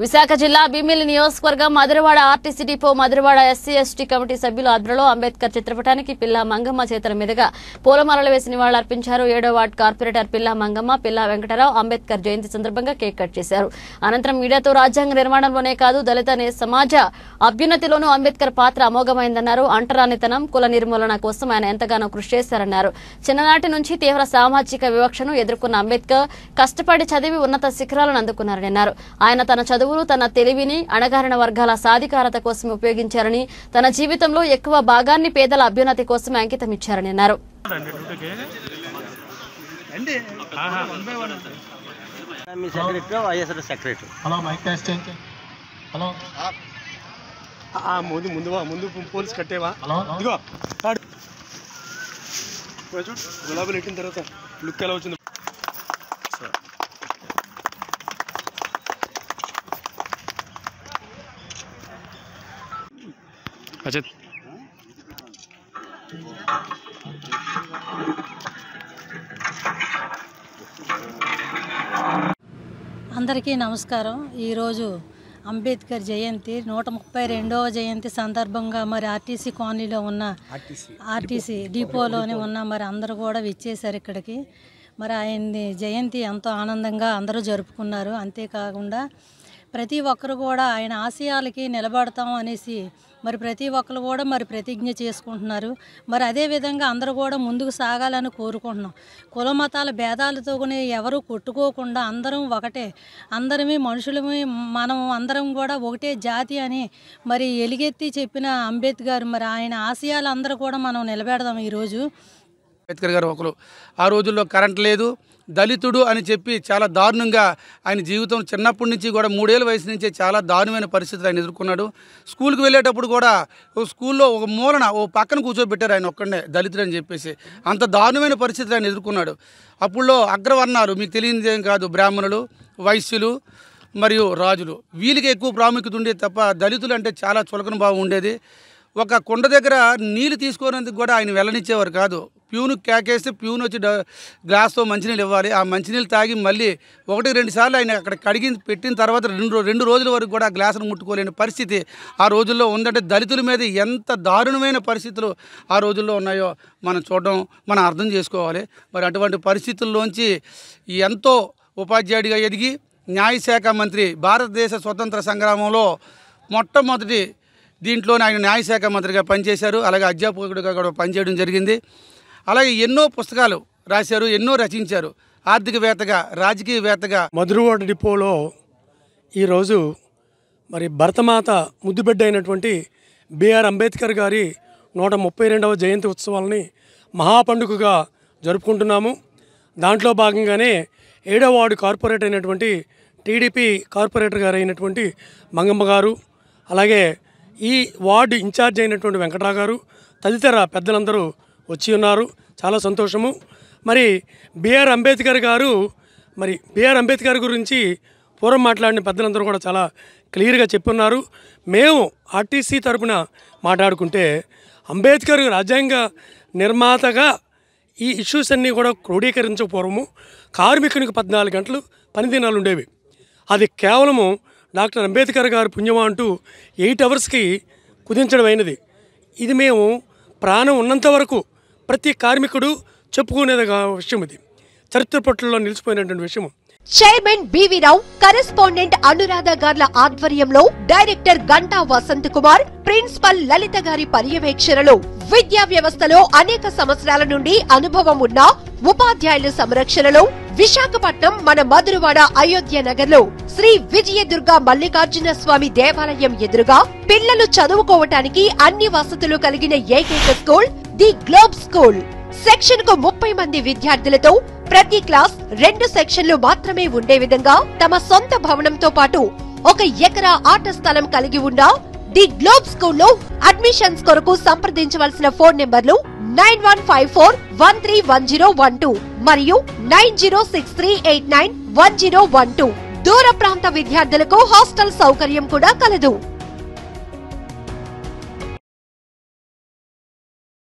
విశాఖ జిల్లా భీమిలి నియోజకవర్గం Madhuravada RTC depot Madhuravada SC ST committee సభ్యులు ఆధ్వర్యంలో అంబేద్కర్ చిత్రపటానికి పిల్ల మంగమ్మ చేతుల మీదుగా పూలమాలలు వేసి అర్పించారు ఏడో వార్డు కార్పొరేటర్ పిల్ల మంగమ్మ పిల్ల వెంకటరావు అంబేద్కర్ జయంతి సందర్భంగా కేక్ కట్ చేశారు అనంతరం మీడియాతో రాజ్యాంగ నిర్మాణంలోనే కాదు దళిత సమాజ అభ్యున్నతిలోనూ అంబేద్కర్ పాత్ర అమోఘమైందన్నారు అంటరానితనం కుల నిర్మూలన కోసం ఆయన ఎంతగానో కృషి చేశారన్నారు చిన్ననాటి నుంచి తీవ్ర సామాజిక వివక్షను ఎదుర్కొన్న అంబేద్కర్ కష్టపడి చదివి ఉన్నత శిఖరాలను అన్నారు ఆయన తన చదువులు తన తెలివిని అణగారిన వర్గాల సాధికారత కోసం ఉపయోగించారని తన జీవితంలో ఎక్కువ భాగాన్ని పేదల అభ్యున్నతి కోసం అంకితం ఇచ్చారని అన్నారు గులాబీ తర్వాత లుక్ ఎలా వచ్చింది అచ్చా అందరికీ నమస్కారం ఈరోజు అంబేద్కర్ జయంతి నూట ముప్పై రెండవ జయంతి సందర్భంగా మరి ఆర్టీసీ కాలనీలో ఉన్న ఆర్టీసీ డిపోలోనే ఉన్న మరి అందరూ కూడా విచ్చేశారు ఇక్కడికి మరి ఆయన్ని జయంతి ఎంతో ఆనందంగా అందరూ జరుపుకున్నారు అంతేకాకుండా ప్రతి ఒక్కరు కూడా ఆయన ఆశయాలకి నిలబడతాం అనేసి మరి ప్రతి ఒక్కరు కూడా మరి ప్రతిజ్ఞ చేసుకుంటున్నారు మరి అదేవిధంగా అందరూ కూడా ముందుకు సాగాలని కోరుకుంటున్నాం కుల మతాల భేదాలతో ఎవరు కొట్టుకోకుండా అందరం ఒకటే అందరమే మనుషులమే మనం అందరం కూడా ఒకటే జాతి అని మరి ఎలుగెత్తి చెప్పిన అంబేద్కర్ మరి ఆయన ఆశయాలు అందరూ కూడా మనం నిలబెడదాం ఈరోజు అంబేద్కర్ గారు ఒకరు ఆ రోజుల్లో కరెంట్ లేదు దళితుడు అని చెప్పి చాలా దారుణంగా ఆయన జీవితం చిన్నప్పటి నుంచి కూడా మూడేళ్ళ వయసు నుంచే చాలా దారుణమైన పరిస్థితులు ఆయన ఎదుర్కొన్నాడు స్కూల్కి వెళ్ళేటప్పుడు కూడా ఓ స్కూల్లో ఒక మూలన ఓ పక్కన కూర్చోబెట్టారు ఆయన ఒక్కడే దళితుడు అని చెప్పేసి అంత దారుణమైన పరిస్థితులు ఆయన ఎదుర్కొన్నాడు అప్పుడులో అగ్రవర్ణాలు మీకు తెలియదేం కాదు బ్రాహ్మణులు వైశ్యులు మరియు రాజులు వీళ్ళకి ఎక్కువ ప్రాముఖ్యత ఉండేది తప్ప దళితులు అంటే చాలా చులకన భావం ఉండేది ఒక కొండ దగ్గర నీళ్ళు తీసుకోనందుకు కూడా ఆయన వెళ్ళనిచ్చేవారు కాదు ప్యూను కేకేస్తే ప్యూన్ వచ్చి గ్లాస్తో మంచినీళ్ళు ఇవ్వాలి ఆ మంచినీళ్ళు తాగి మళ్ళీ ఒకటి రెండు సార్లు ఆయన అక్కడ కడిగి పెట్టిన తర్వాత రెండు రెండు రోజుల వరకు కూడా ఆ గ్లాసును ముట్టుకోలేని పరిస్థితి ఆ రోజుల్లో ఉందంటే దళితుల మీద ఎంత దారుణమైన పరిస్థితులు ఆ రోజుల్లో ఉన్నాయో మనం చూడడం మనం అర్థం చేసుకోవాలి మరి అటువంటి పరిస్థితుల్లోంచి ఎంతో ఉపాధ్యాయుడిగా ఎదిగి న్యాయశాఖ మంత్రి భారతదేశ స్వతంత్ర సంగ్రామంలో మొట్టమొదటి దీంట్లోనే ఆయన న్యాయశాఖ మంత్రిగా పనిచేశారు అలాగే అధ్యాపకుడిగా కూడా పనిచేయడం జరిగింది అలాగే ఎన్నో పుస్తకాలు రాశారు ఎన్నో రచించారు ఆర్థికవేత్తగా రాజకీయవేత్తగా మధురవాడ డిపోలో ఈరోజు మరి భరతమాత ముద్దుబిడ్డ అయినటువంటి బిఆర్ అంబేద్కర్ గారి నూట ముప్పై రెండవ జయంతి ఉత్సవాలని మహాపండుగగా జరుపుకుంటున్నాము దాంట్లో భాగంగానే ఏడవ వార్డు కార్పొరేటర్ అయినటువంటి టీడీపీ కార్పొరేటర్ గారు అయినటువంటి మంగమ్మ గారు అలాగే ఈ వార్డు ఇన్ఛార్జ్ అయినటువంటి వెంకట్రావు గారు తదితర పెద్దలందరూ వచ్చి ఉన్నారు చాలా సంతోషము మరి బిఆర్ అంబేద్కర్ గారు మరి బిఆర్ అంబేద్కర్ గురించి పూర్వం మాట్లాడిన పెద్దలందరూ కూడా చాలా క్లియర్గా చెప్పున్నారు మేము ఆర్టీసీ తరఫున మాట్లాడుకుంటే అంబేద్కర్ రాజ్యాంగ నిర్మాతగా ఈ ఇష్యూస్ అన్నీ కూడా పూర్వము కార్మికునికి పద్నాలుగు గంటలు పనిదినాలు ఉండేవి అది కేవలము డాక్టర్ అంబేద్కర్ గారు పుణ్యమా అంటూ ఎయిట్ అవర్స్కి కుదించడం అయినది ఇది మేము ప్రాణం ఉన్నంత వరకు ప్రతి కార్మికుడు చెప్పుకునేది విషయం ఇది చరిత్ర పట్లలో నిలిచిపోయినటువంటి విషయం chairman BV Rao correspondent Anuradha గార్ల ఆధ్వర్యంలో డైరెక్టర్ గంటా వసంత్ కుమార్ ప్రిన్సిపల్ లలిత గారి పర్యవేక్షణలో విద్యా వ్యవస్థలో అనేక సంవత్సరాల నుండి అనుభవం ఉన్న ఉపాధ్యాయుల సంరక్షణలో విశాఖపట్నం మన మధురవాడ అయోధ్య నగర్ లో శ్రీ విజయదుర్గ మల్లికార్జున స్వామి దేవాలయం ఎదురుగా పిల్లలు చదువుకోవటానికి అన్ని వసతులు కలిగిన ఏకైక school the Globe School section కు ముప్పై మంది విద్యార్థులతో ప్రతి క్లాస్ రెండు సెక్షన్లు మాత్రమే ఉండే విధంగా తమ సొంత భవనంతో పాటు ఒక ఎకరా ఆట స్థలం కలిగి ఉన్న ది గ్లోబ్ స్కూల్లో అడ్మిషన్స్ కొరకు సంప్రదించవలసిన ఫోన్ నెంబర్లు nine one five four one three one zero one two మరియు nine zero six three eight nine one zero one two దూర ప్రాంత విద్యార్థులకు హాస్టల్ సౌకర్యం కూడా కలదు